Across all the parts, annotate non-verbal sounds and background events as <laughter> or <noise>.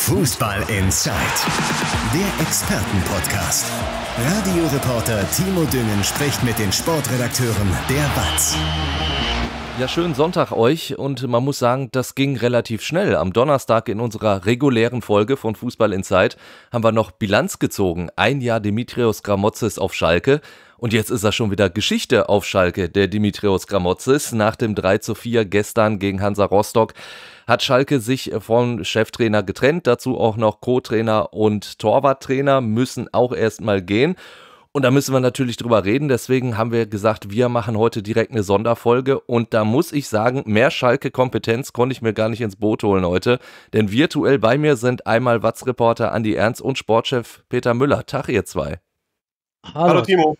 Fußball Inside, der Expertenpodcast. Radioreporter Timo Düngen spricht mit den Sportredakteuren der WAZ. Ja, schönen Sonntag euch und man muss sagen, das ging relativ schnell. Am Donnerstag in unserer regulären Folge von Fußball Inside haben wir noch Bilanz gezogen. Ein Jahr Dimitrios Gramotzes auf Schalke und jetzt ist er schon wieder Geschichte auf Schalke, der Dimitrios Gramotzes nach dem 3 zu 4 gestern gegen Hansa Rostock hat Schalke sich äh, vom Cheftrainer getrennt. Dazu auch noch Co-Trainer und Torwarttrainer müssen auch erstmal gehen. Und da müssen wir natürlich drüber reden. Deswegen haben wir gesagt, wir machen heute direkt eine Sonderfolge. Und da muss ich sagen, mehr Schalke-Kompetenz konnte ich mir gar nicht ins Boot holen heute. Denn virtuell bei mir sind einmal Watz-Reporter Andi Ernst und Sportchef Peter Müller. Tag, ihr zwei. Hallo, Hallo Timo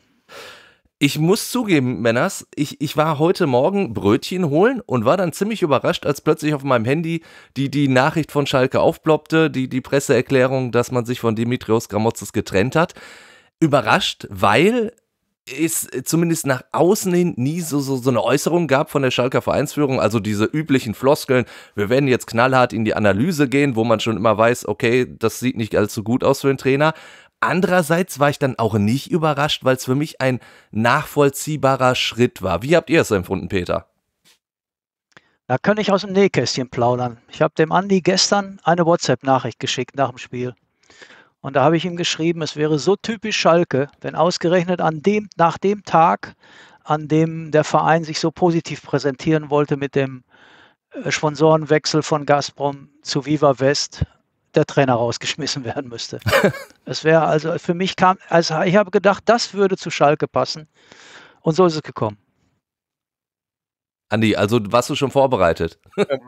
ich muss zugeben, Männers, ich, ich war heute Morgen Brötchen holen und war dann ziemlich überrascht, als plötzlich auf meinem Handy die, die Nachricht von Schalke aufploppte, die, die Presseerklärung, dass man sich von Dimitrios Gramotzes getrennt hat. Überrascht, weil es zumindest nach außen hin nie so, so, so eine Äußerung gab von der Schalker Vereinsführung, also diese üblichen Floskeln, wir werden jetzt knallhart in die Analyse gehen, wo man schon immer weiß, okay, das sieht nicht allzu gut aus für den Trainer, Andererseits war ich dann auch nicht überrascht, weil es für mich ein nachvollziehbarer Schritt war. Wie habt ihr es empfunden, Peter? Da kann ich aus dem Nähkästchen plaudern. Ich habe dem Andi gestern eine WhatsApp-Nachricht geschickt nach dem Spiel. Und da habe ich ihm geschrieben, es wäre so typisch Schalke, wenn ausgerechnet an dem, nach dem Tag, an dem der Verein sich so positiv präsentieren wollte mit dem äh, Sponsorenwechsel von Gazprom zu Viva West, der Trainer rausgeschmissen werden müsste. <laughs> es wäre also für mich kam, also ich habe gedacht, das würde zu Schalke passen. Und so ist es gekommen. Andi, also warst du schon vorbereitet? Ähm,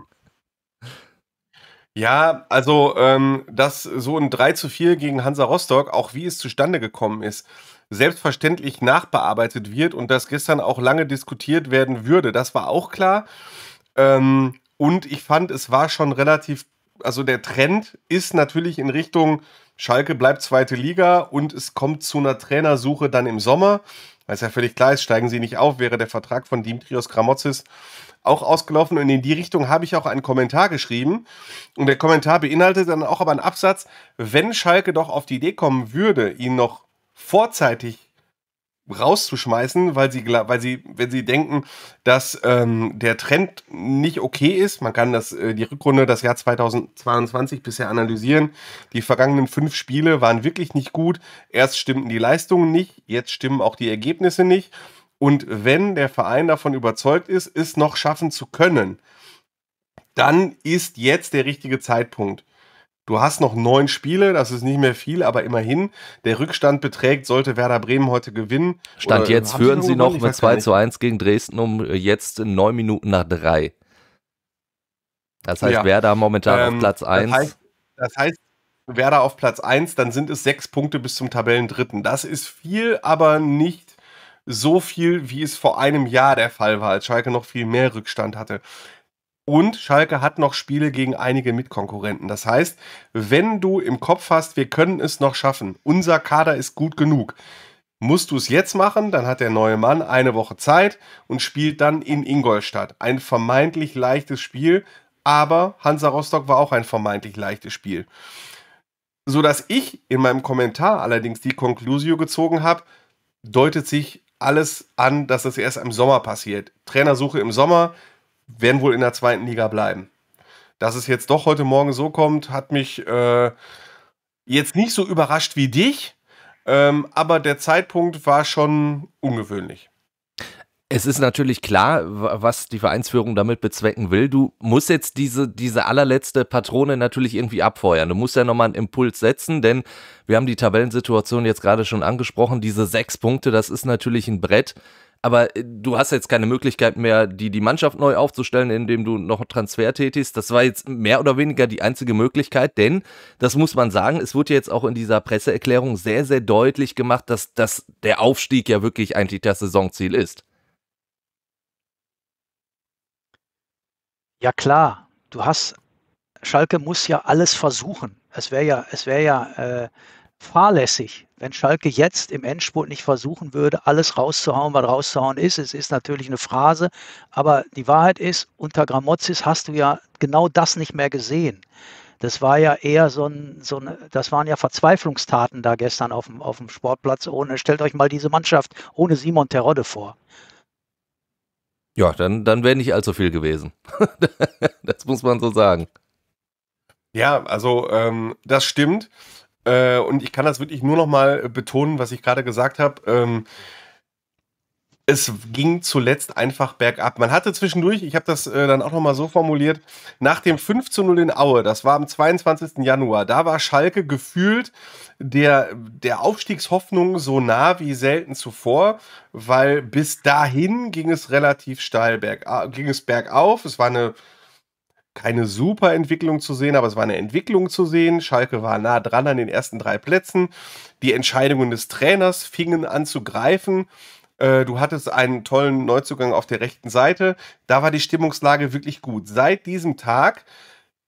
ja, also ähm, dass so ein 3 zu 4 gegen Hansa Rostock, auch wie es zustande gekommen ist, selbstverständlich nachbearbeitet wird und dass gestern auch lange diskutiert werden würde, das war auch klar. Ähm, und ich fand, es war schon relativ also der Trend ist natürlich in Richtung Schalke bleibt zweite Liga und es kommt zu einer Trainersuche dann im Sommer. Weil es ja völlig klar ist, steigen sie nicht auf, wäre der Vertrag von Dimitrios Kramotzis auch ausgelaufen. Und in die Richtung habe ich auch einen Kommentar geschrieben. Und der Kommentar beinhaltet dann auch aber einen Absatz, wenn Schalke doch auf die Idee kommen würde, ihn noch vorzeitig rauszuschmeißen, weil sie, weil sie, wenn sie denken, dass ähm, der Trend nicht okay ist, man kann das, äh, die Rückrunde, das Jahr 2022 bisher analysieren. Die vergangenen fünf Spiele waren wirklich nicht gut. Erst stimmten die Leistungen nicht, jetzt stimmen auch die Ergebnisse nicht. Und wenn der Verein davon überzeugt ist, es noch schaffen zu können, dann ist jetzt der richtige Zeitpunkt. Du hast noch neun Spiele, das ist nicht mehr viel, aber immerhin, der Rückstand beträgt, sollte Werder Bremen heute gewinnen. Stand oder äh, jetzt führen sie noch mit 2 zu 1 gegen Dresden um äh, jetzt neun Minuten nach drei. Das heißt, ja. Werder momentan ähm, auf Platz 1. Das heißt, das heißt, Werder auf Platz 1, dann sind es sechs Punkte bis zum Tabellendritten. Das ist viel, aber nicht so viel, wie es vor einem Jahr der Fall war, als Schalke noch viel mehr Rückstand hatte. Und Schalke hat noch Spiele gegen einige Mitkonkurrenten. Das heißt, wenn du im Kopf hast, wir können es noch schaffen, unser Kader ist gut genug, musst du es jetzt machen, dann hat der neue Mann eine Woche Zeit und spielt dann in Ingolstadt. Ein vermeintlich leichtes Spiel, aber Hansa Rostock war auch ein vermeintlich leichtes Spiel. Sodass ich in meinem Kommentar allerdings die Conclusio gezogen habe, deutet sich alles an, dass es erst im Sommer passiert. Trainersuche im Sommer, werden wohl in der zweiten Liga bleiben. Dass es jetzt doch heute Morgen so kommt, hat mich äh, jetzt nicht so überrascht wie dich, ähm, aber der Zeitpunkt war schon ungewöhnlich. Es ist natürlich klar, was die Vereinsführung damit bezwecken will. Du musst jetzt diese, diese allerletzte Patrone natürlich irgendwie abfeuern. Du musst ja nochmal einen Impuls setzen, denn wir haben die Tabellensituation jetzt gerade schon angesprochen. Diese sechs Punkte, das ist natürlich ein Brett. Aber äh, du hast jetzt keine Möglichkeit mehr, die, die Mannschaft neu aufzustellen, indem du noch einen Transfer tätigst. Das war jetzt mehr oder weniger die einzige Möglichkeit, denn, das muss man sagen, es wurde jetzt auch in dieser Presseerklärung sehr, sehr deutlich gemacht, dass, dass der Aufstieg ja wirklich eigentlich das Saisonziel ist. Ja klar, du hast, Schalke muss ja alles versuchen. Es wäre ja, es wäre ja äh, fahrlässig, wenn Schalke jetzt im Endspurt nicht versuchen würde, alles rauszuhauen, was rauszuhauen ist. Es ist natürlich eine Phrase, aber die Wahrheit ist, unter Gramozis hast du ja genau das nicht mehr gesehen. Das war ja eher so ein, so ein das waren ja Verzweiflungstaten da gestern auf dem, auf dem Sportplatz. Ohne, stellt euch mal diese Mannschaft ohne Simon Terodde vor. Ja, dann, dann wäre nicht allzu viel gewesen. <laughs> das muss man so sagen. Ja, also ähm, das stimmt. Äh, und ich kann das wirklich nur noch mal äh, betonen, was ich gerade gesagt habe. Ähm, es ging zuletzt einfach bergab. Man hatte zwischendurch, ich habe das äh, dann auch nochmal so formuliert, nach dem 5 zu 0 in Aue, das war am 22. Januar, da war Schalke gefühlt der, der Aufstiegshoffnung so nah wie selten zuvor, weil bis dahin ging es relativ steil berg, äh, ging es bergauf. Es war eine keine super Entwicklung zu sehen, aber es war eine Entwicklung zu sehen. Schalke war nah dran an den ersten drei Plätzen. Die Entscheidungen des Trainers fingen an zu greifen. Äh, du hattest einen tollen Neuzugang auf der rechten Seite. Da war die Stimmungslage wirklich gut. Seit diesem Tag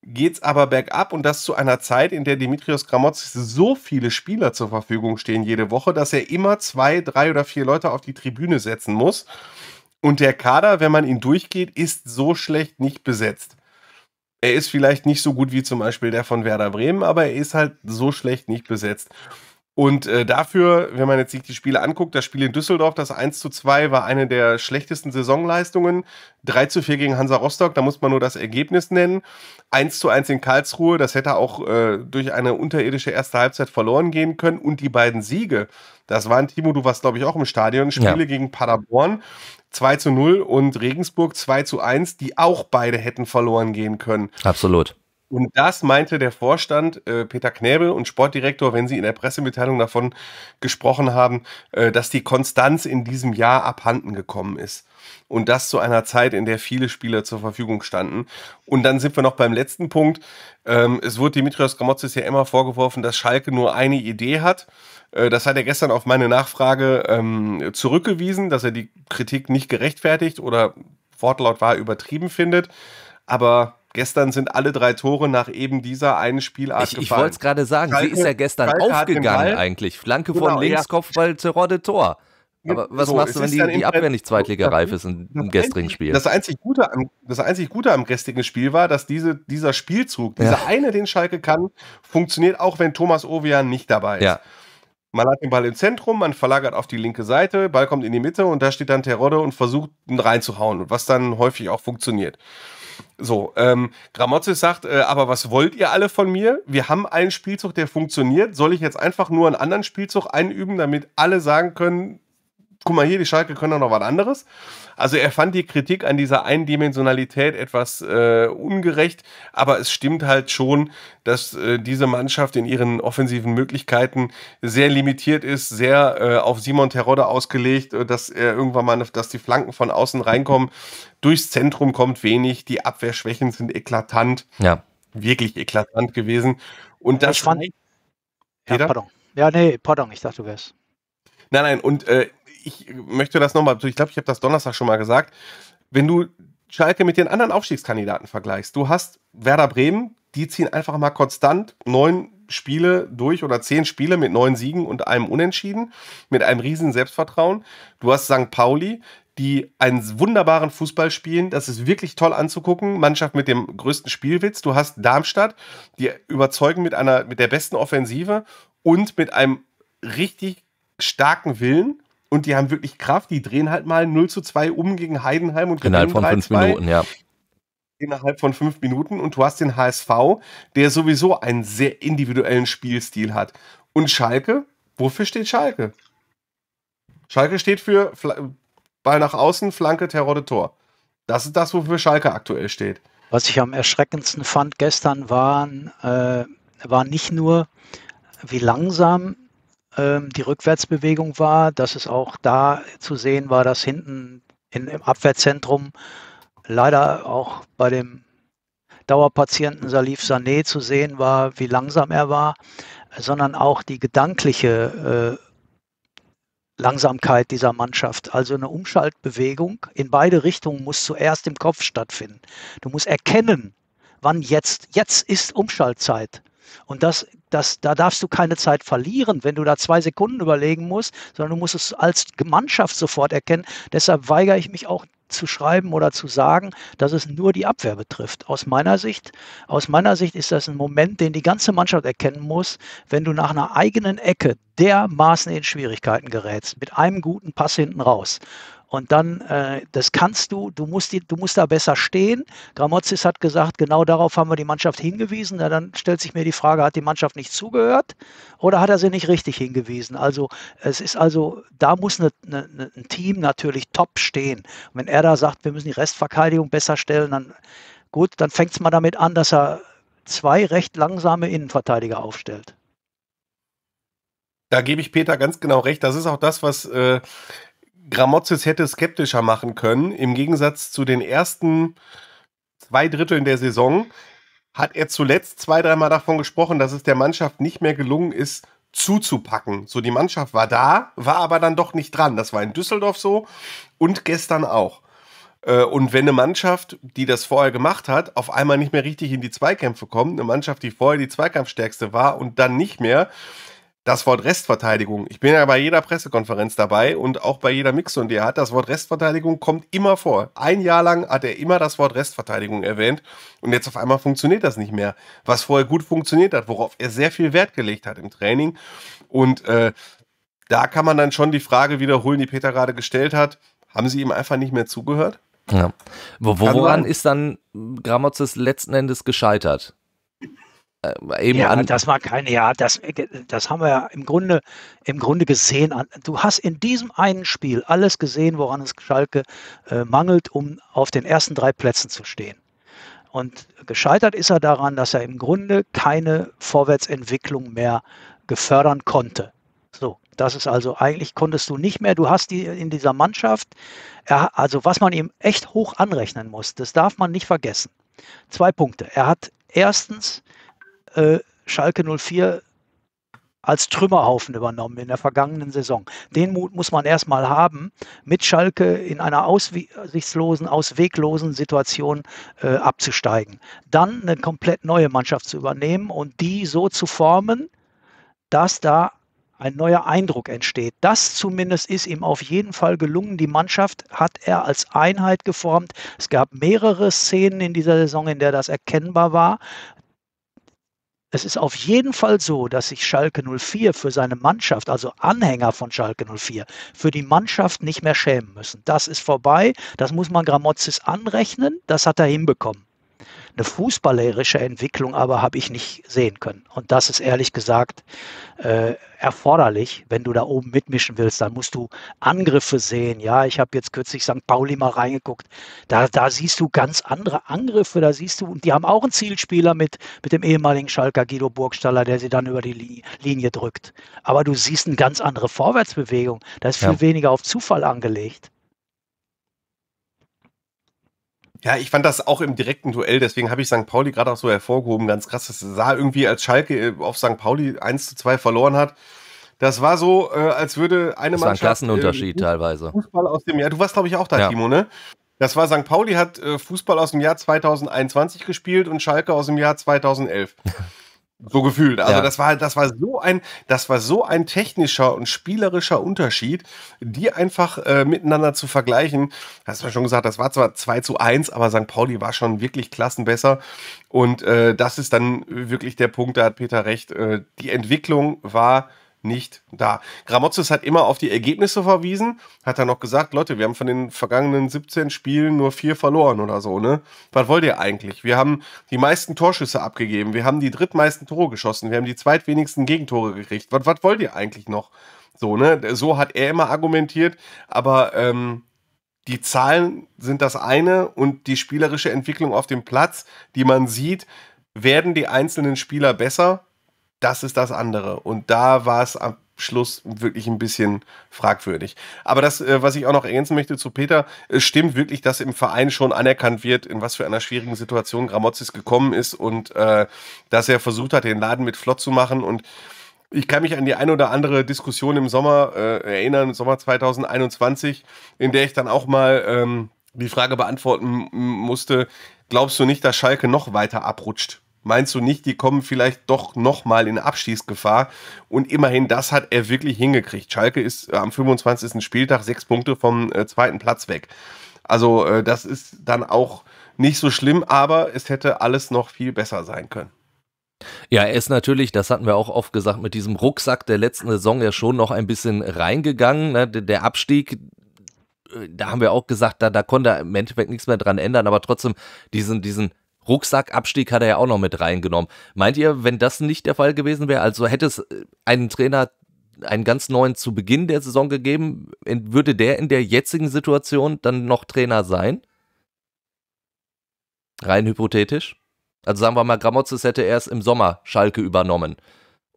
geht es aber bergab und das zu einer Zeit, in der Dimitrios Gramotzis so viele Spieler zur Verfügung stehen jede Woche, dass er immer zwei, drei oder vier Leute auf die Tribüne setzen muss. Und der Kader, wenn man ihn durchgeht, ist so schlecht nicht besetzt er ist vielleicht nicht so gut wie zum Beispiel der von Werder Bremen, aber er ist halt so schlecht nicht besetzt. Und äh, dafür, wenn man jetzt sich die Spiele anguckt, das Spiel in Düsseldorf, das 1 zu 2, war eine der schlechtesten Saisonleistungen. 3 zu 4 gegen Hansa Rostock, da muss man nur das Ergebnis nennen. 1 zu 1 in Karlsruhe, das hätte auch äh, durch eine unterirdische erste Halbzeit verloren gehen können. Und die beiden Siege, das waren, Timo, du warst, glaube ich, auch im Stadion, Spiele ja. gegen Paderborn 2 zu 0 und Regensburg 2 zu 1, die auch beide hätten verloren gehen können. Absolut. Und das meinte der Vorstand äh, Peter Knäbel und Sportdirektor, wenn sie in der Pressemitteilung davon gesprochen haben, äh, dass die Konstanz in diesem Jahr abhanden gekommen ist. Und das zu einer Zeit, in der viele Spieler zur Verfügung standen. Und dann sind wir noch beim letzten Punkt. Ähm, es wurde Dimitrios Gramotzis ja immer vorgeworfen, dass Schalke nur eine Idee hat. Äh, das hat er gestern auf meine Nachfrage ähm, zurückgewiesen, dass er die Kritik nicht gerechtfertigt oder Wortlaut war übertrieben findet. Aber Gestern sind alle drei Tore nach eben dieser einen Spielart ich, gefallen. Ich wollte es gerade sagen, Schalke, sie ist ja gestern Schalke aufgegangen eigentlich. Flanke genau, von links, ja. Kopfball, Terodde, Tor. Aber was so, machst du, wenn die, die Abwehr nicht zweitligareif ist im, im gestrigen Spiel? Das einzig, Gute am, das einzig Gute am gestrigen Spiel war, dass diese, dieser Spielzug, ja. dieser eine, den Schalke kann, funktioniert auch, wenn Thomas Ovian nicht dabei ist. Ja. Man hat den Ball im Zentrum, man verlagert auf die linke Seite, Ball kommt in die Mitte und da steht dann Terodde und versucht, ihn reinzuhauen, was dann häufig auch funktioniert. So, ähm, Gramozis sagt, äh, aber was wollt ihr alle von mir? Wir haben einen Spielzug, der funktioniert. Soll ich jetzt einfach nur einen anderen Spielzug einüben, damit alle sagen können, guck mal hier, die Schalke können doch noch was anderes? Also er fand die Kritik an dieser Eindimensionalität etwas äh, ungerecht, aber es stimmt halt schon, dass äh, diese Mannschaft in ihren offensiven Möglichkeiten sehr limitiert ist, sehr äh, auf Simon Terodde ausgelegt, äh, dass er irgendwann mal, dass die Flanken von außen reinkommen. Durchs Zentrum kommt wenig, die Abwehrschwächen sind eklatant. Ja. Wirklich eklatant gewesen. Und das ich fand. Ja, pardon. Ja, nee, pardon, ich dachte, du wärst. Nein, nein, und äh, ich möchte das nochmal, ich glaube, ich habe das Donnerstag schon mal gesagt, wenn du Schalke mit den anderen Aufstiegskandidaten vergleichst, du hast Werder Bremen, die ziehen einfach mal konstant neun Spiele durch oder zehn Spiele mit neun Siegen und einem Unentschieden, mit einem riesen Selbstvertrauen. Du hast St. Pauli, die einen wunderbaren Fußball spielen. Das ist wirklich toll anzugucken. Mannschaft mit dem größten Spielwitz. Du hast Darmstadt, die überzeugen mit einer, mit der besten Offensive und mit einem richtig starken Willen und die haben wirklich Kraft. Die drehen halt mal 0 zu 2 um gegen Heidenheim und innerhalb von fünf Minuten, ja. Innerhalb von fünf Minuten und du hast den HSV, der sowieso einen sehr individuellen Spielstil hat. Und Schalke, wofür steht Schalke? Schalke steht für Ball nach außen, Flanke, Terror, de Tor. Das ist das, wofür Schalke aktuell steht. Was ich am erschreckendsten fand gestern waren, äh, war nicht nur, wie langsam ähm, die Rückwärtsbewegung war, dass es auch da zu sehen war, dass hinten in, im Abwehrzentrum leider auch bei dem Dauerpatienten Salif Sané zu sehen war, wie langsam er war, sondern auch die gedankliche äh, Langsamkeit dieser Mannschaft. Also eine Umschaltbewegung in beide Richtungen muss zuerst im Kopf stattfinden. Du musst erkennen, wann jetzt, jetzt ist Umschaltzeit. Und das, das, da darfst du keine Zeit verlieren, wenn du da zwei Sekunden überlegen musst, sondern du musst es als Mannschaft sofort erkennen. Deshalb weigere ich mich auch zu schreiben oder zu sagen, dass es nur die Abwehr betrifft. Aus meiner Sicht, aus meiner Sicht ist das ein Moment, den die ganze Mannschaft erkennen muss, wenn du nach einer eigenen Ecke dermaßen in Schwierigkeiten gerätst, mit einem guten Pass hinten raus. Und dann, äh, das kannst du, du musst, die, du musst da besser stehen. Gramozis hat gesagt, genau darauf haben wir die Mannschaft hingewiesen. Ja, dann stellt sich mir die Frage, hat die Mannschaft nicht zugehört oder hat er sie nicht richtig hingewiesen? Also es ist also, da muss eine, eine, ne, ein Team natürlich top stehen. Und wenn er da sagt, wir müssen die Restverteidigung besser stellen, dann gut, dann fängt es mal damit an, dass er zwei recht langsame Innenverteidiger aufstellt. Da gebe ich Peter ganz genau recht. Das ist auch das, was äh, Gramozis hätte skeptischer machen können. Im Gegensatz zu den ersten zwei Dritteln der Saison hat er zuletzt zwei, dreimal davon gesprochen, dass es der Mannschaft nicht mehr gelungen ist, zuzupacken. So, die Mannschaft war da, war aber dann doch nicht dran. Das war in Düsseldorf so und gestern auch. Äh, und wenn eine Mannschaft, die das vorher gemacht hat, auf einmal nicht mehr richtig in die Zweikämpfe kommt, eine Mannschaft, die vorher die Zweikampfstärkste war und dann nicht mehr, das Wort Restverteidigung. Ich bin ja bei jeder Pressekonferenz dabei und auch bei jeder Mix und er hat das Wort Restverteidigung kommt immer vor. Ein Jahr lang hat er immer das Wort Restverteidigung erwähnt und jetzt auf einmal funktioniert das nicht mehr. Was vorher gut funktioniert hat, worauf er sehr viel Wert gelegt hat im Training und äh, da kann man dann schon die Frage wiederholen, die Peter gerade gestellt hat. Haben Sie ihm einfach nicht mehr zugehört? Ja. Wo, woran ist dann Gramotzes letzten Endes gescheitert? Äh, eben ja, an. Das war kein, ja, das, das haben wir ja im Grunde, im Grunde gesehen. Du hast in diesem einen Spiel alles gesehen, woran es Schalke äh, mangelt, um auf den ersten drei Plätzen zu stehen. Und gescheitert ist er daran, dass er im Grunde keine Vorwärtsentwicklung mehr gefördern konnte. So, das ist also eigentlich konntest du nicht mehr. Du hast die in dieser Mannschaft, er, also was man ihm echt hoch anrechnen muss, das darf man nicht vergessen. Zwei Punkte. Er hat erstens äh, Schalke 04 als Trümmerhaufen übernommen in der vergangenen Saison. Den Mut muss man erstmal haben, mit Schalke in einer aussichtslosen, ausweglosen Situation äh, abzusteigen. Dann eine komplett neue Mannschaft zu übernehmen und die so zu formen, dass da ein neuer Eindruck entsteht. Das zumindest ist ihm auf jeden Fall gelungen. Die Mannschaft hat er als Einheit geformt. Es gab mehrere Szenen in dieser Saison, in der das erkennbar war. Es ist auf jeden Fall so, dass sich Schalke 04 für seine Mannschaft, also Anhänger von Schalke 04, für die Mannschaft nicht mehr schämen müssen. Das ist vorbei. Das muss man Gramozis anrechnen. Das hat er hinbekommen. Eine fußballerische Entwicklung aber habe ich nicht sehen können. Und das ist ehrlich gesagt äh, erforderlich, wenn du da oben mitmischen willst. Dann musst du Angriffe sehen. Ja, ich habe jetzt kürzlich St. Pauli mal reingeguckt. Da, da siehst du ganz andere Angriffe. Da siehst du, und die haben auch einen Zielspieler mit, mit dem ehemaligen Schalker Guido Burgstaller, der sie dann über die Linie drückt. Aber du siehst eine ganz andere Vorwärtsbewegung. Da ist viel ja. weniger auf Zufall angelegt. Ja, ich fand das auch im direkten Duell, deswegen habe ich St. Pauli gerade auch so hervorgehoben. Ganz krass, das sah irgendwie, als Schalke äh, auf St. Pauli 1 zu 2 verloren hat. Das war so, äh, als würde eine das Mannschaft. War ein äh, Klassenunterschied äh, teilweise. Fußball aus dem Jahr. Du warst, glaube ich, auch da, ja. Timo, ne? Das war St. Pauli hat äh, Fußball aus dem Jahr 2021 gespielt und Schalke aus dem Jahr 2011. <laughs> So gefühlt. Also ja. das war halt, das war so ein das war so ein technischer und spielerischer Unterschied, die einfach äh, miteinander zu vergleichen. Hast du schon gesagt, das war zwar 2 zu 1, aber St. Pauli war schon wirklich klassenbesser und äh, das ist dann wirklich der Punkt, da hat Peter recht. Äh, die Entwicklung war nicht da. Gramotzes hat immer auf die Ergebnisse verwiesen, hat dann noch gesagt, Leute, wir haben von den vergangenen 17 Spielen nur vier verloren oder so, ne? Was wollt ihr eigentlich? Wir haben die meisten Torschüsse abgegeben, wir haben die drittmeisten Tore geschossen, wir haben die zweitwenigsten Gegentore gekriegt. Was, was wollt ihr eigentlich noch? So, ne? So hat er immer argumentiert, aber ähm, die Zahlen sind das eine und die spielerische Entwicklung auf dem Platz, die man sieht, werden die einzelnen Spieler besser das ist das andere. Und da war es am Schluss wirklich ein bisschen fragwürdig. Aber das, äh, was ich auch noch ergänzen möchte zu Peter, es stimmt wirklich, dass im Verein schon anerkannt wird, in was für einer schwierigen Situation Gramozis gekommen ist und äh, dass er versucht hat, den Laden mit flott zu machen. Und ich kann mich an die ein oder andere Diskussion im Sommer äh, erinnern, im Sommer 2021, in der ich dann auch mal ähm, die Frage beantworten musste, glaubst du nicht, dass Schalke noch weiter abrutscht? meinst du nicht, die kommen vielleicht doch nochmal in Abstiegsgefahr? Und immerhin, das hat er wirklich hingekriegt. Schalke ist äh, am 25. Spieltag sechs Punkte vom äh, zweiten Platz weg. Also äh, das ist dann auch nicht so schlimm, aber es hätte alles noch viel besser sein können. Ja, er ist natürlich, das hatten wir auch oft gesagt, mit diesem Rucksack der letzten Saison ja schon noch ein bisschen reingegangen. Ne? Der Abstieg, äh, da haben wir auch gesagt, da, da konnte er im Endeffekt nichts mehr dran ändern, aber trotzdem diesen, diesen Rucksackabstieg hat er ja auch noch mit reingenommen. Meint ihr, wenn das nicht der Fall gewesen wäre, also hätte es äh, einen Trainer einen ganz neuen zu Beginn der Saison gegeben, würde der in der jetzigen Situation dann noch Trainer sein? Rein hypothetisch. Also sagen wir mal, Gramotzes hätte erst im Sommer Schalke übernommen.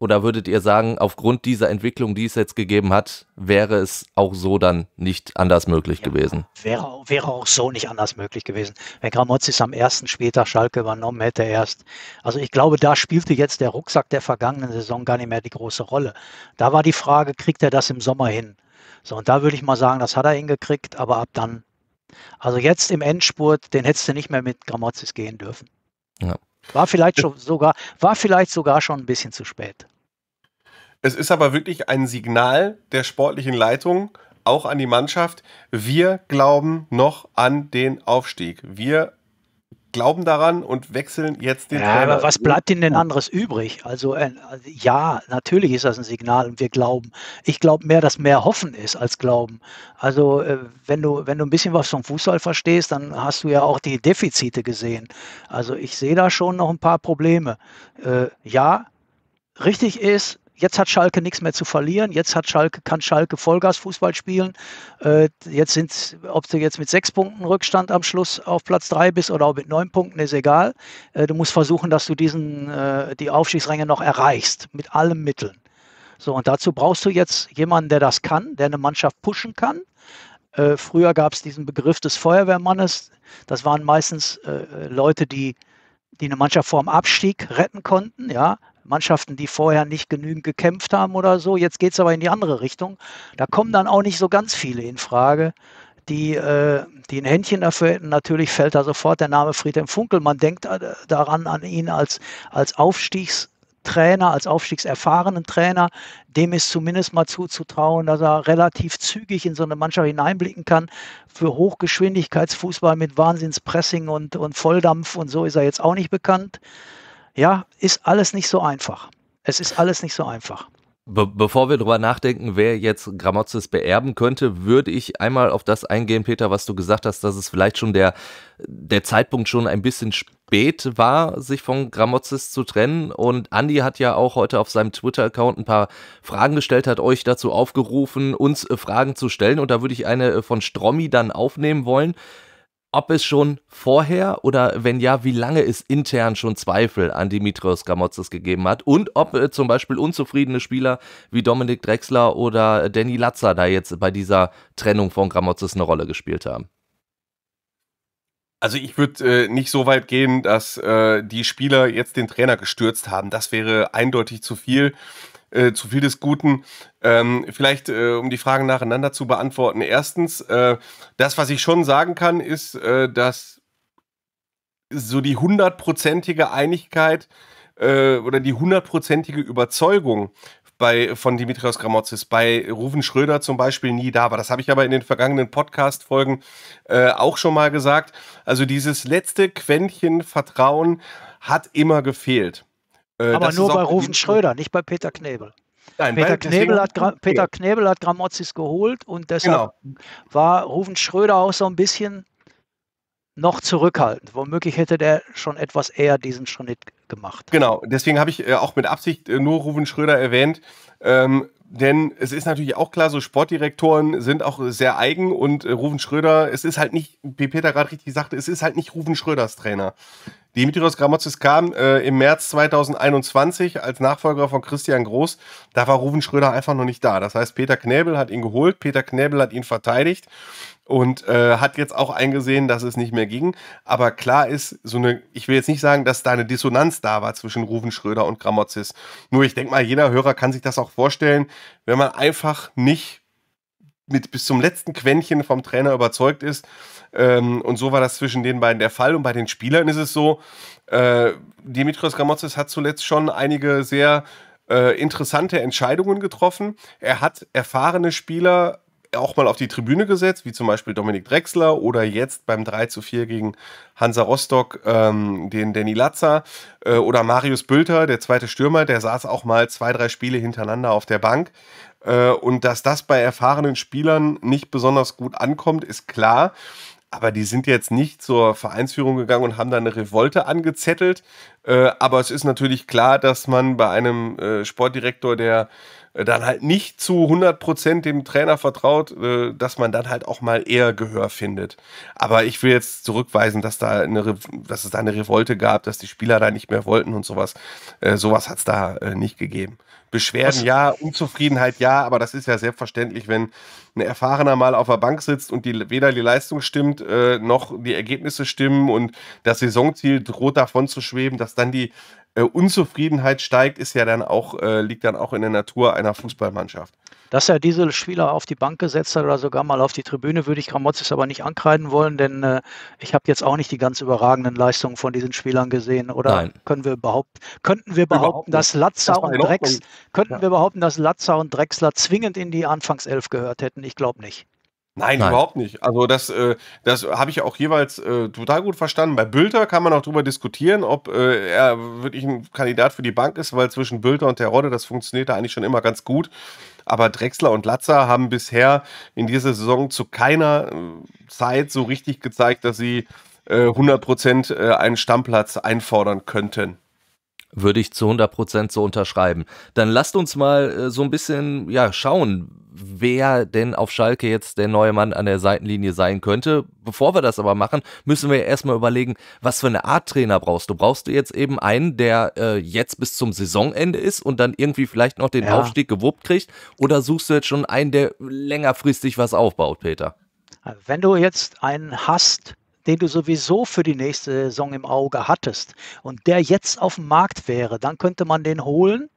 Oder würdet ihr sagen, aufgrund dieser Entwicklung, die es jetzt gegeben hat, wäre es auch so dann nicht anders möglich ja, gewesen? Wäre, wäre auch so nicht anders möglich gewesen. Wenn Gramozis am ersten Spieltag Schalke übernommen hätte erst. Also ich glaube, da spielte jetzt der Rucksack der vergangenen Saison gar nicht mehr die große Rolle. Da war die Frage, kriegt er das im Sommer hin? So, und da würde ich mal sagen, das hat er hingekriegt, aber ab dann. Also jetzt im Endspurt, den hättest du nicht mehr mit Gramozis gehen dürfen. Ja. War vielleicht schon <laughs> sogar, war vielleicht sogar schon ein bisschen zu spät. Es ist aber wirklich ein Signal der sportlichen Leitung, auch an die Mannschaft. Wir glauben noch an den Aufstieg. Wir glauben daran und wechseln jetzt den ja, Trainer. Aber was bleibt ihnen denn anderes übrig? Also äh, also, ja, natürlich ist das ein Signal und wir glauben. Ich glaube mehr, dass mehr Hoffen ist als Glauben. Also äh, wenn du wenn du ein bisschen was vom Fußball verstehst, dann hast du ja auch die Defizite gesehen. Also ich sehe da schon noch ein paar Probleme. Äh, ja, richtig ist, jetzt hat Schalke nichts mehr zu verlieren, jetzt hat Schalke, kann Schalke Vollgasfußball spielen. Äh, jetzt sind, ob du jetzt mit sechs Punkten Rückstand am Schluss auf Platz drei bist oder auch mit neun Punkten, ist egal. Äh, du musst versuchen, dass du diesen, äh, die Aufstiegsränge noch erreichst, mit allen Mitteln. So, und dazu brauchst du jetzt jemanden, der das kann, der eine Mannschaft pushen kann. Äh, früher gab es diesen Begriff des Feuerwehrmannes. Das waren meistens äh, Leute, die die eine Mannschaft vorm Abstieg retten konnten, ja, Mannschaften, die vorher nicht genügend gekämpft haben oder so. Jetzt geht es aber in die andere Richtung. Da kommen dann auch nicht so ganz viele in Frage, die, äh, die ein Händchen dafür hätten. Natürlich fällt da sofort der Name Friedhelm Funkel. Man denkt äh, daran an ihn als, als Aufstiegs- Trainer, als aufstiegserfahrenen Trainer, dem ist zumindest mal zuzutrauen, dass er relativ zügig in so eine Mannschaft hineinblicken kann. Für Hochgeschwindigkeitsfußball mit Wahnsinnspressing und, und Volldampf und so ist er jetzt auch nicht bekannt. Ja, ist alles nicht so einfach. Es ist alles nicht so einfach. Be bevor wir darüber nachdenken, wer jetzt Gramozis beerben könnte, würde ich einmal auf das eingehen, Peter, was du gesagt hast, dass es vielleicht schon der, der Zeitpunkt schon ein bisschen spät war, sich von Gramozis zu trennen. Und Andy hat ja auch heute auf seinem Twitter-Account ein paar Fragen gestellt, hat euch dazu aufgerufen, uns äh, Fragen zu stellen. Und da würde ich eine äh, von Strommi dann aufnehmen wollen ob es schon vorher oder wenn ja, wie lange es intern schon Zweifel an Dimitrios Gramotzes gegeben hat und ob äh, zum Beispiel unzufriedene Spieler wie Dominik Drexler oder Danny Latzer da jetzt bei dieser Trennung von Gramotzes eine Rolle gespielt haben. Also ich würde äh, nicht so weit gehen, dass äh, die Spieler jetzt den Trainer gestürzt haben. Das wäre eindeutig zu viel äh, zu viel des Guten. Ähm, vielleicht, äh, um die Fragen nacheinander zu beantworten. Erstens, äh, das, was ich schon sagen kann, ist, äh, dass so die hundertprozentige Einigkeit äh, oder die hundertprozentige Überzeugung bei, von Dimitrios Gramotzis, bei Rufen Schröder zum Beispiel nie da war. Das habe ich aber in den vergangenen Podcast-Folgen äh, auch schon mal gesagt. Also dieses letzte Quäntchen Vertrauen hat immer gefehlt. Äh, Aber nur bei Rufen Schröder, nicht bei Peter Knebel. Nein, Peter, Knebel hat, Gra Peter Knebel hat Gramozis geholt und deshalb genau. war Rufen Schröder auch so ein bisschen noch zurückhaltend. Womöglich hätte der schon etwas eher diesen Schritt gemacht. Genau, deswegen habe ich äh, auch mit Absicht äh, nur Ruven Schröder erwähnt, ähm, denn es ist natürlich auch klar, so Sportdirektoren sind auch sehr eigen und äh, Rufen Schröder, es ist halt nicht, wie Peter gerade richtig sagte, es ist halt nicht Rufen Schröders Trainer. Dimitrios Gramotzes kam äh, im März 2021 als Nachfolger von Christian Groß. Da war Rufen Schröder einfach noch nicht da. Das heißt, Peter Knäbel hat ihn geholt, Peter Knäbel hat ihn verteidigt und äh, hat jetzt auch eingesehen, dass es nicht mehr ging. Aber klar ist, so eine, ich will jetzt nicht sagen, dass da eine Dissonanz da war zwischen Ruven Schröder und Gramozis. Nur ich denke mal, jeder Hörer kann sich das auch vorstellen, wenn man einfach nicht mit bis zum letzten Quäntchen vom Trainer überzeugt ist. Ähm, und so war das zwischen den beiden der Fall. Und bei den Spielern ist es so, äh, Dimitrios Gramozis hat zuletzt schon einige sehr äh, interessante Entscheidungen getroffen. Er hat erfahrene Spieler auch mal auf die Tribüne gesetzt, wie zum Beispiel Dominik Drexler oder jetzt beim 3 zu 4 gegen Hansa Rostock ähm, den Danny Latzer äh, oder Marius Bülter, der zweite Stürmer, der saß auch mal zwei, drei Spiele hintereinander auf der Bank. Äh, und dass das bei erfahrenen Spielern nicht besonders gut ankommt, ist klar aber die sind jetzt nicht zur Vereinsführung gegangen und haben da eine Revolte angezettelt. Äh, aber es ist natürlich klar, dass man bei einem äh, Sportdirektor, der äh, dann halt nicht zu 100% dem Trainer vertraut, dass man dann halt auch mal eher Gehör findet. Aber ich will jetzt zurückweisen, dass, da eine, dass es da eine Revolte gab, dass die Spieler da nicht mehr wollten und sowas. sowas hat es da nicht gegeben. Beschwerden Was? ja, Unzufriedenheit ja, aber das ist ja selbstverständlich, wenn ein Erfahrener mal auf der Bank sitzt und die, weder die Leistung stimmt, äh, noch die Ergebnisse stimmen und das Saisonziel droht davon zu schweben, dass dann die äh, Unzufriedenheit steigt, ist ja dann auch, äh, liegt dann auch in der Natur einer Fußballmannschaft. Dass er diese Spieler auf die Bank gesetzt hat oder sogar mal auf die Tribüne, würde ich Gramozis aber nicht ankreiden wollen, denn äh, ich habe jetzt auch nicht die ganz überragenden Leistungen von diesen Spielern gesehen. Oder Nein. können wir behaupten, könnten wir behaupten, dass Latzer das und Drex, könnten ja. wir behaupten, dass Latzer und Drexler zwingend in die Anfangself gehört hätten? Ich glaube nicht. Nein, Nein, überhaupt nicht. Also das, äh, das habe ich auch jeweils äh, total gut verstanden. Bei Bülter kann man auch darüber diskutieren, ob äh, er wirklich ein Kandidat für die Bank ist, weil zwischen Bülter und Terodde, das funktioniert da eigentlich schon immer ganz gut. Aber Drexler und Latzer haben bisher in dieser Saison zu keiner äh, Zeit so richtig gezeigt, dass sie äh, 100% äh, einen Stammplatz einfordern könnten. Würde ich zu 100 so unterschreiben. Dann lasst uns mal äh, so ein bisschen ja, schauen, wer denn auf Schalke jetzt der neue Mann an der Seitenlinie sein könnte. Bevor wir das aber machen, müssen wir erstmal überlegen, was für eine Art Trainer brauchst du. Brauchst du jetzt eben einen, der äh, jetzt bis zum Saisonende ist und dann irgendwie vielleicht noch den ja. Aufstieg gewuppt kriegt? Oder suchst du jetzt schon einen, der längerfristig was aufbaut, Peter? Also wenn du jetzt einen hast, den du sowieso für die nächste Saison im Auge hattest und der jetzt auf dem Markt wäre, dann könnte man den holen.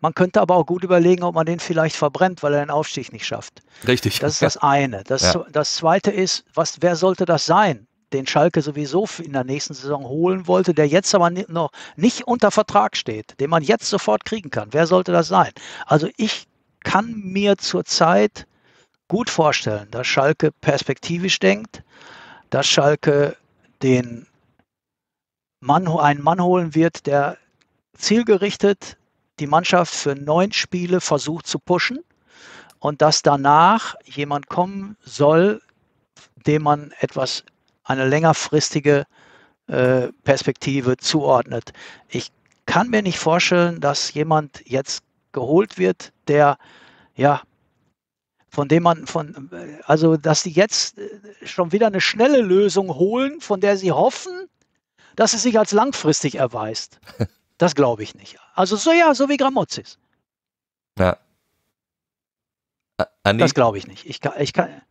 Man könnte aber auch gut überlegen, ob man den vielleicht verbrennt, weil er den Aufstieg nicht schafft. Richtig. Das ist das eine. Das, ja. das zweite ist, was, wer sollte das sein? den Schalke sowieso in der nächsten Saison holen wollte, der jetzt aber noch nicht unter Vertrag steht, den man jetzt sofort kriegen kann. Wer sollte das sein? Also ich kann mir zurzeit gut vorstellen, dass Schalke perspektivisch denkt dass Schalke den Mann, einen Mann holen wird, der zielgerichtet die Mannschaft für neun Spiele versucht zu pushen und dass danach jemand kommen soll, dem man etwas eine längerfristige äh, Perspektive zuordnet. Ich kann mir nicht vorstellen, dass jemand jetzt geholt wird, der ja von dem man von, also dass die jetzt äh, schon wieder eine schnelle Lösung holen, von der sie hoffen, dass sie sich als langfristig erweist. <laughs> Das glaube ich nicht. Also so ja, so wie Gramozis. Ja. Andi? Das glaube ich nicht. Ich kann, ich kann.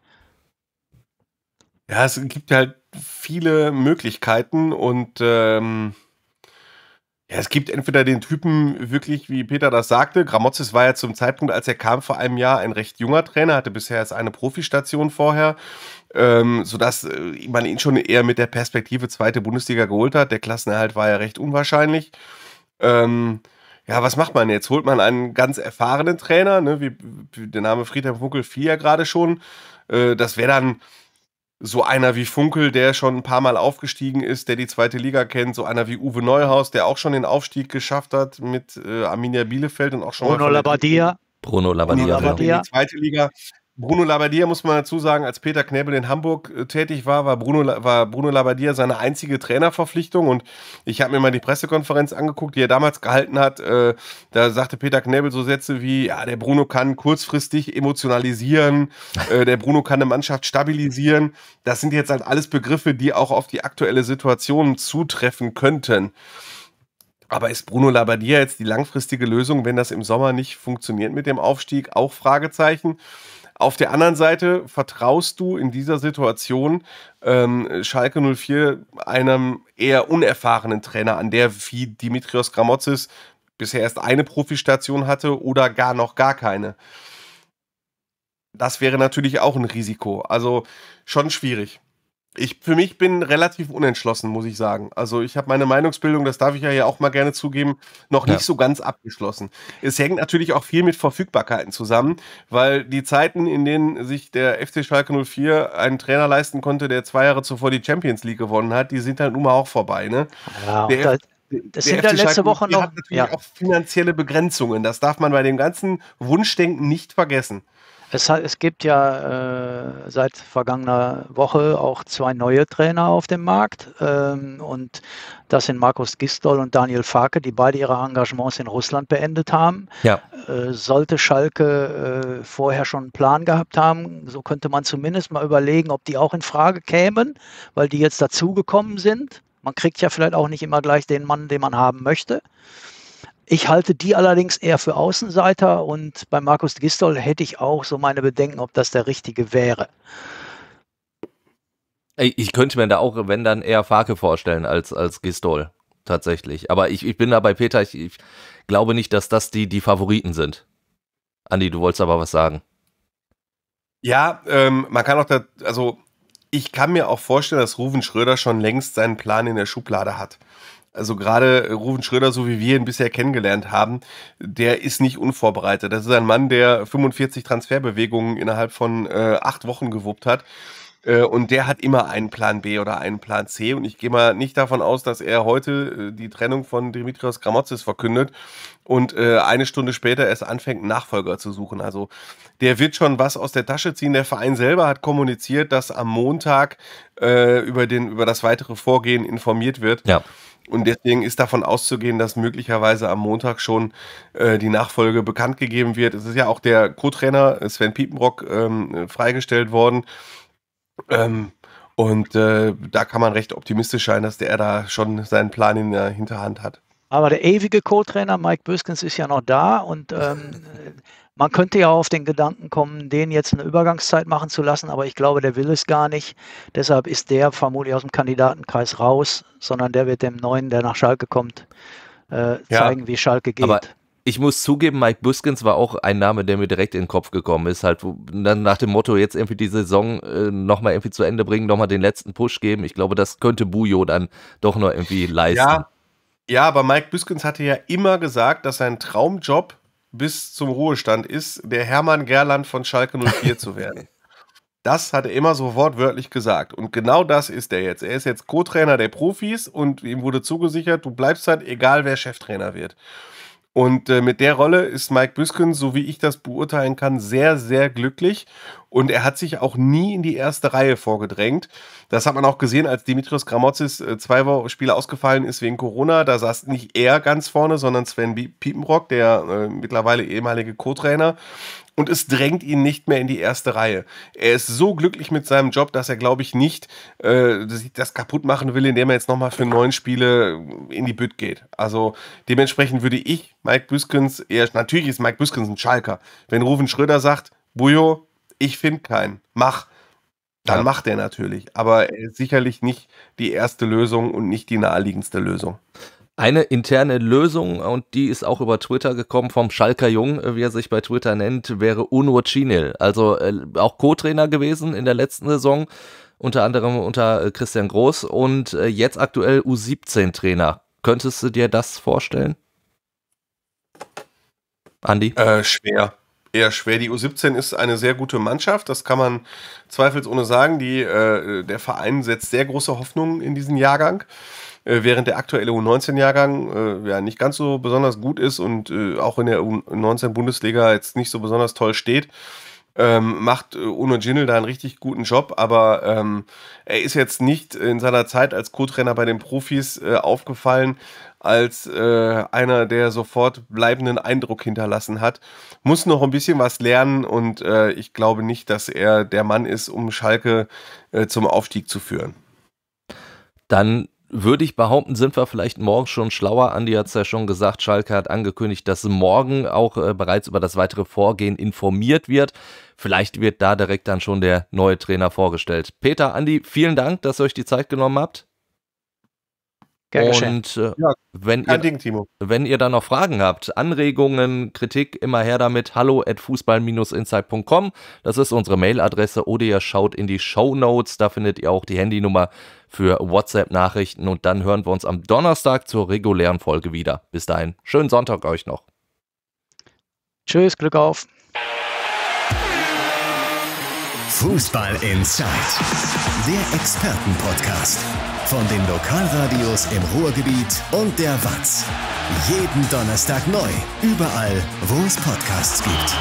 Ja, es gibt halt viele Möglichkeiten und ähm, ja, es gibt entweder den Typen wirklich, wie Peter das sagte, Gramotzes war ja zum Zeitpunkt, als er kam vor einem Jahr, ein recht junger Trainer, hatte bisher erst eine Profistation vorher, ähm, sodass äh, man ihn schon eher mit der Perspektive zweite Bundesliga geholt hat. Der Klassenerhalt war ja recht unwahrscheinlich. Ähm, ja, was macht man jetzt? Holt man einen ganz erfahrenen Trainer, ne, wie, wie der Name Friedhelm Funkel fiel ja gerade schon. Äh, das wäre dann so einer wie Funkel, der schon ein paar Mal aufgestiegen ist, der die zweite Liga kennt, so einer wie Uwe Neuhaus, der auch schon den Aufstieg geschafft hat mit äh, Arminia Bielefeld und auch schon Bruno mal Labbadia. Bruno Labbadia. Bruno genau. Labbadia. Die zweite Liga. Bruno Labbadia muss man dazu sagen, als Peter Knebel in Hamburg äh, tätig war, war Bruno, war Bruno Labbadia seine einzige Trainerverpflichtung. Und ich habe mir mal die Pressekonferenz angeguckt, die er damals gehalten hat. Äh, da sagte Peter Knebel so Sätze wie: Ja, der Bruno kann kurzfristig emotionalisieren, äh, der Bruno kann eine Mannschaft stabilisieren. Das sind jetzt halt alles Begriffe, die auch auf die aktuelle Situation zutreffen könnten. Aber ist Bruno Labbadia jetzt die langfristige Lösung, wenn das im Sommer nicht funktioniert mit dem Aufstieg? Auch Fragezeichen. Auf der anderen Seite vertraust du in dieser Situation ähm, Schalke 04 einem eher unerfahrenen Trainer, an der wie Dimitrios Gramotzis bisher erst eine Profistation hatte oder gar noch gar keine. Das wäre natürlich auch ein Risiko. Also schon schwierig ich für mich bin relativ unentschlossen, muss ich sagen. Also ich habe meine Meinungsbildung, das darf ich ja hier auch mal gerne zugeben, noch nicht so ganz abgeschlossen. Es hängt natürlich auch viel mit Verfügbarkeiten zusammen, weil die Zeiten, in denen sich der FC Schalke 04 einen Trainer leisten konnte, der zwei Jahre zuvor die Champions League gewonnen hat, die sind halt nun mal auch vorbei. Ne? Ja, der das sind ja letzte Woche noch. Hat natürlich ja. auch finanzielle Begrenzungen. Das darf man bei dem ganzen Wunschdenken nicht vergessen. Es, es gibt ja äh, seit vergangener Woche auch zwei neue Trainer auf dem Markt. Ähm, und das sind Markus Gistol und Daniel Farke, die beide ihre Engagements in Russland beendet haben. Ja. Äh, sollte Schalke äh, vorher schon einen Plan gehabt haben, so könnte man zumindest mal überlegen, ob die auch in Frage kämen, weil die jetzt dazugekommen sind. Man kriegt ja vielleicht auch nicht immer gleich den Mann, den man haben möchte. Ich halte die allerdings eher für Außenseiter und bei Markus Gistol hätte ich auch so meine Bedenken, ob das der richtige wäre. Ich könnte mir da auch, wenn dann eher Fake vorstellen als, als Gistol, tatsächlich. Aber ich, ich bin da bei Peter, ich, ich glaube nicht, dass das die, die Favoriten sind. Andi, du wolltest aber was sagen. Ja, ähm, man kann auch da, also ich kann mir auch vorstellen, dass Ruven Schröder schon längst seinen Plan in der Schublade hat. Also gerade Ruven Schröder, so wie wir ihn bisher kennengelernt haben, der ist nicht unvorbereitet. Das ist ein Mann, der 45 Transferbewegungen innerhalb von äh, acht Wochen gewuppt hat äh, und der hat immer einen Plan B oder einen Plan C. Und ich gehe mal nicht davon aus, dass er heute äh, die Trennung von Dimitrios Gramotzis verkündet und äh, eine Stunde später erst anfängt, einen Nachfolger zu suchen. Also der wird schon was aus der Tasche ziehen. Der Verein selber hat kommuniziert, dass am Montag äh, über, den, über das weitere Vorgehen informiert wird. Ja. Und deswegen ist davon auszugehen, dass möglicherweise am Montag schon äh, die Nachfolge bekannt gegeben wird. Es ist ja auch der Co-Trainer äh, Sven Piepenbrock ähm, äh, freigestellt worden. Ähm, und äh, da kann man recht optimistisch sein, dass der da schon seinen Plan in der Hinterhand hat. Aber der ewige Co-Trainer Mike Böskens ist ja noch da und ähm, <laughs> Man könnte ja auf den Gedanken kommen, den jetzt eine Übergangszeit machen zu lassen, aber ich glaube, der will es gar nicht. Deshalb ist der vermutlich aus dem Kandidatenkreis raus, sondern der wird dem Neuen, der nach Schalke kommt, äh, ja, zeigen, wie Schalke geht. Aber ich muss zugeben, Mike Buskins war auch ein Name, der mir direkt in den Kopf gekommen ist. Halt dann nach dem Motto, jetzt irgendwie die Saison äh, nochmal irgendwie zu Ende bringen, nochmal den letzten Push geben. Ich glaube, das könnte Bujo dann doch noch irgendwie leisten. Ja, ja aber Mike Buskins hatte ja immer gesagt, dass sein Traumjob bis zum Ruhestand ist, der Hermann Gerland von Schalke 04 zu werden. <laughs> Das hat er immer so wortwörtlich gesagt. Und genau das ist er jetzt. Er ist jetzt Co-Trainer der Profis und ihm wurde zugesichert, du bleibst halt, egal wer Cheftrainer wird. Und äh, mit der Rolle ist Mike Büsken, so wie ich das beurteilen kann, sehr, sehr glücklich. Und er hat sich auch nie in die erste Reihe vorgedrängt. Das hat man auch gesehen, als Dimitrios Gramotzis äh, zwei Spiele ausgefallen ist wegen Corona. Da saß nicht er ganz vorne, sondern Sven Piepenbrock, der äh, mittlerweile ehemalige Co-Trainer und es drängt ihn nicht mehr in die erste Reihe. Er ist so glücklich mit seinem Job, dass er, glaube ich, nicht äh, das kaputt machen will, indem er jetzt nochmal für neun Spiele in die Bütt geht. Also dementsprechend würde ich Mike Büskens, eher, natürlich ist Mike Büskens ein Schalker. Wenn Rufen Schröder sagt, Bujo, ich finde keinen, mach, dann ja. macht er natürlich. Aber er ist sicherlich nicht die erste Lösung und nicht die naheliegendste Lösung eine interne Lösung und die ist auch über Twitter gekommen vom Schalker Jung, äh, wie er sich bei Twitter nennt, wäre Uno Cinil, also äh, auch Co-Trainer gewesen in der letzten Saison, unter anderem unter äh, Christian Groß und äh, jetzt aktuell U17-Trainer. Könntest du dir das vorstellen? Andi? Äh, schwer eher schwer. Die U17 ist eine sehr gute Mannschaft, das kann man zweifelsohne sagen. Die, äh, der Verein setzt sehr große Hoffnungen in diesen Jahrgang. Äh, während der aktuelle U19-Jahrgang äh, ja nicht ganz so besonders gut ist und äh, auch in der U19-Bundesliga jetzt nicht so besonders toll steht. Ähm, macht äh, Uno Ginel da einen richtig guten Job, aber ähm, er ist jetzt nicht in seiner Zeit als Co-Trainer bei den Profis äh, aufgefallen als äh, einer, der sofort bleibenden Eindruck hinterlassen hat. Muss noch ein bisschen was lernen und äh, ich glaube nicht, dass er der Mann ist, um Schalke zum Aufstieg zu führen. Dann würde ich behaupten, sind wir vielleicht morgen schon schlauer. Andi hat es ja schon gesagt, Schalke hat angekündigt, dass morgen auch äh, bereits über das weitere Vorgehen informiert wird. Vielleicht wird da direkt dann schon der neue Trainer vorgestellt. Peter, Andi, vielen Dank, dass ihr euch die Zeit genommen habt. Gern und äh, wenn, ihr, Ding, wenn ihr da noch Fragen habt, Anregungen, Kritik, immer her damit. Hallo at fußball-insight.com. Das ist unsere Mailadresse oder ihr schaut in die Show Notes. Da findet ihr auch die Handynummer für WhatsApp-Nachrichten. Und dann hören wir uns am Donnerstag zur regulären Folge wieder. Bis dahin, schönen Sonntag euch noch. Tschüss, Glück auf. Fußball Insight, der Expertenpodcast. Von den Lokalradios im Ruhrgebiet und der WAZ. Jeden Donnerstag neu, überall, wo es Podcasts gibt.